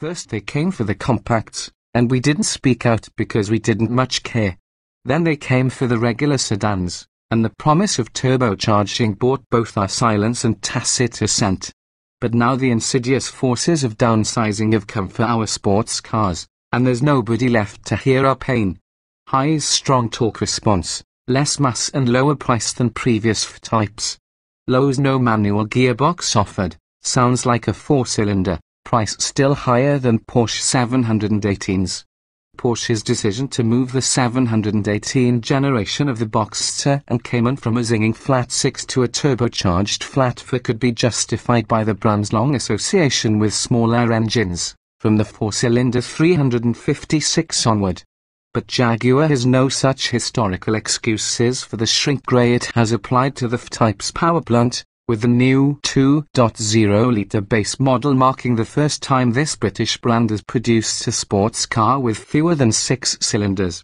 First they came for the compacts, and we didn't speak out because we didn't much care. Then they came for the regular sedans, and the promise of turbocharging bought both our silence and tacit assent. But now the insidious forces of downsizing have come for our sports cars, and there's nobody left to hear our pain. High's strong talk response, less mass and lower price than previous types. Low's no manual gearbox offered, sounds like a four-cylinder price still higher than Porsche 718s. Porsche's decision to move the 718 generation of the Boxster and Cayman from a zinging flat 6 to a turbocharged flat 4 could be justified by the brand's long association with smaller engines, from the four-cylinder 356 onward. But Jaguar has no such historical excuses for the shrink grey it has applied to the F-Type's powerplant, with the new 2.0-litre base model marking the first time this British brand has produced a sports car with fewer than six cylinders.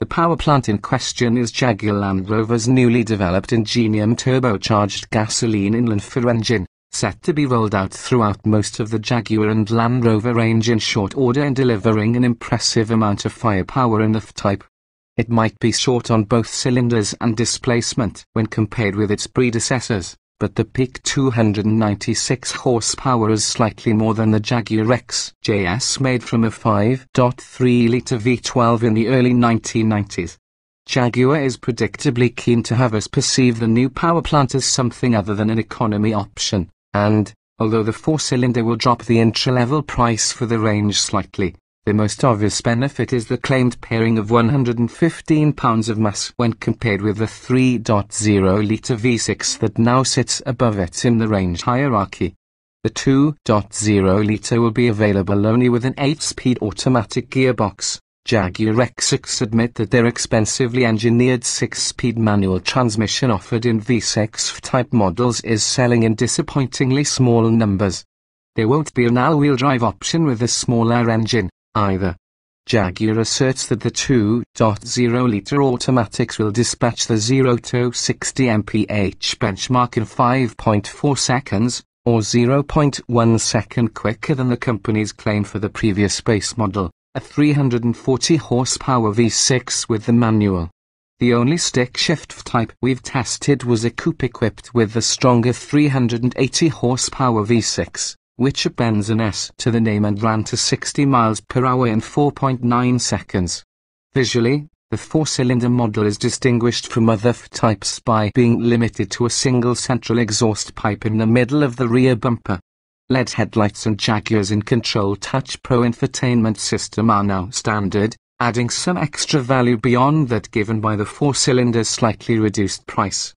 The power plant in question is Jaguar Land Rover's newly developed Ingenium turbocharged gasoline inline-four engine, set to be rolled out throughout most of the Jaguar and Land Rover range in short order and delivering an impressive amount of firepower in the F-Type. It might be short on both cylinders and displacement when compared with its predecessors, but the peak 296 horsepower is slightly more than the Jaguar XJS made from a 5.3-litre V12 in the early 1990s. Jaguar is predictably keen to have us perceive the new power plant as something other than an economy option, and, although the four-cylinder will drop the entry-level price for the range slightly, the most obvious benefit is the claimed pairing of 115 pounds of mass when compared with the 3.0 litre V6 that now sits above it in the range hierarchy. The 2.0 litre will be available only with an 8-speed automatic gearbox. Jaguar X6 admit that their expensively engineered 6-speed manual transmission offered in V6 type models is selling in disappointingly small numbers. There won't be an all-wheel drive option with this smaller engine, either. Jaguar asserts that the 2.0-litre automatics will dispatch the 0 to 60 mph benchmark in 5.4 seconds, or 0.1 second quicker than the company's claim for the previous base model, a 340 horsepower V6 with the manual. The only stick shift type we've tested was a coupe equipped with the stronger 380 horsepower V6 which appends an S to the name and ran to 60 miles per hour in 4.9 seconds. Visually, the four-cylinder model is distinguished from other types by being limited to a single central exhaust pipe in the middle of the rear bumper. LED headlights and Jaguar's in-control Touch Pro infotainment system are now standard, adding some extra value beyond that given by the four-cylinder's slightly reduced price.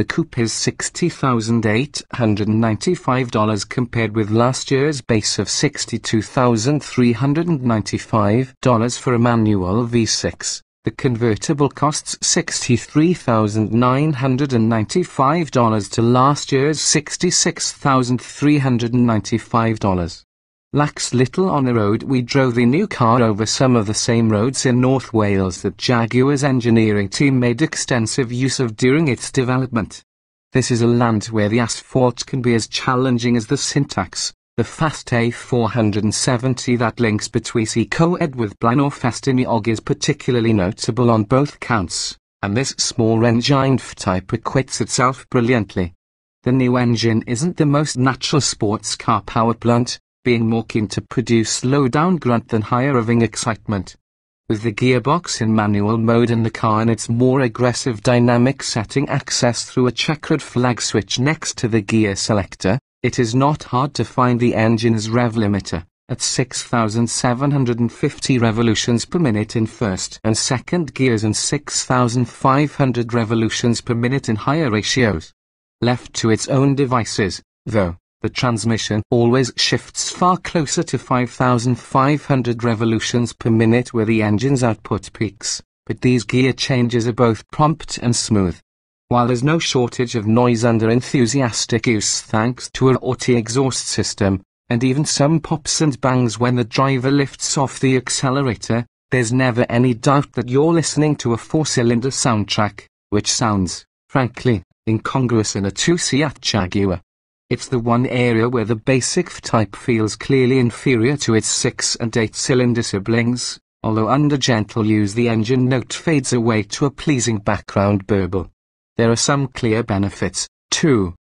The coupe is $60,895 compared with last year's base of $62,395 for a manual V6. The convertible costs $63,995 to last year's $66,395. Lacks little on the road we drove the new car over some of the same roads in North Wales that Jaguar's engineering team made extensive use of during its development. This is a land where the asphalt can be as challenging as the syntax. The fast A470 that links between Coed with Blanorfest in is particularly notable on both counts, and this small engine type acquits itself brilliantly. The new engine isn't the most natural sports car power plant, being more keen to produce low-down grunt than higher-revving excitement. With the gearbox in manual mode and the car in its more aggressive dynamic setting access through a checkered flag switch next to the gear selector, it is not hard to find the engine's rev limiter at 6,750 revolutions per minute in first and second gears and 6,500 revolutions per minute in higher ratios. Left to its own devices, though, the transmission always shifts far closer to 5,500 revolutions per minute where the engine's output peaks, but these gear changes are both prompt and smooth. While there's no shortage of noise under enthusiastic use thanks to a OT exhaust system, and even some pops and bangs when the driver lifts off the accelerator, there's never any doubt that you're listening to a four-cylinder soundtrack, which sounds, frankly, incongruous in a two-seat Jaguar. It's the one area where the basic type feels clearly inferior to its 6 and 8 cylinder siblings, although under gentle use the engine note fades away to a pleasing background burble. There are some clear benefits, too.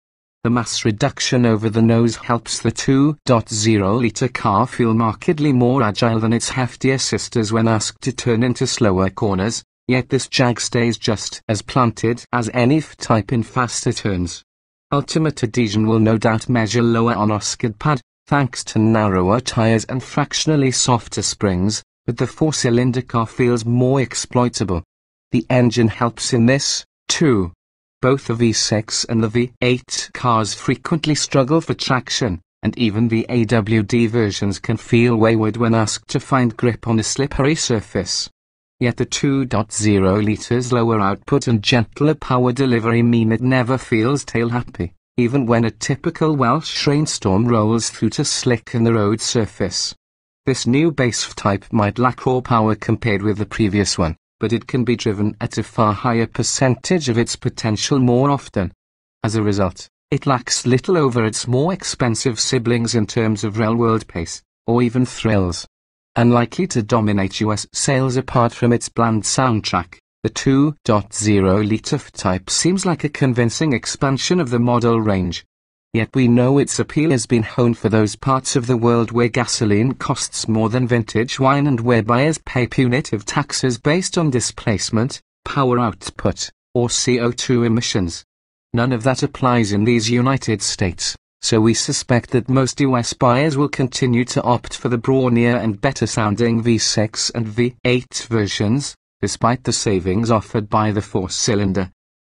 The mass reduction over the nose helps the 2.0-litre car feel markedly more agile than its heftier sisters when asked to turn into slower corners, yet this Jag stays just as planted as any F-type in faster turns. Ultimate adhesion will no doubt measure lower on Oscard pad, thanks to narrower tires and fractionally softer springs, but the four-cylinder car feels more exploitable. The engine helps in this, too. Both the V6 and the V8 cars frequently struggle for traction, and even the AWD versions can feel wayward when asked to find grip on a slippery surface. Yet the 2.0 litres lower output and gentler power delivery mean it never feels tail happy, even when a typical Welsh rainstorm rolls through to slicken the road surface. This new base type might lack all power compared with the previous one, but it can be driven at a far higher percentage of its potential more often. As a result, it lacks little over its more expensive siblings in terms of real-world pace, or even thrills. Unlikely to dominate US sales apart from its bland soundtrack. The 2.0 litre type seems like a convincing expansion of the model range. Yet we know its appeal has been honed for those parts of the world where gasoline costs more than vintage wine and where buyers pay punitive taxes based on displacement, power output, or CO2 emissions. None of that applies in these United States so we suspect that most US buyers will continue to opt for the brawnier and better-sounding V6 and V8 versions, despite the savings offered by the four-cylinder.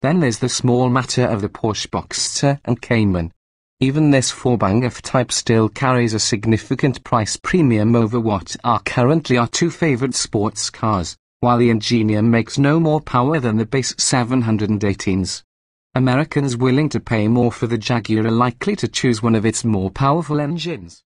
Then there's the small matter of the Porsche Boxster and Cayman. Even this four-bang type still carries a significant price premium over what are currently our two favorite sports cars, while the Ingenium makes no more power than the base 718s. Americans willing to pay more for the Jaguar are likely to choose one of its more powerful engines.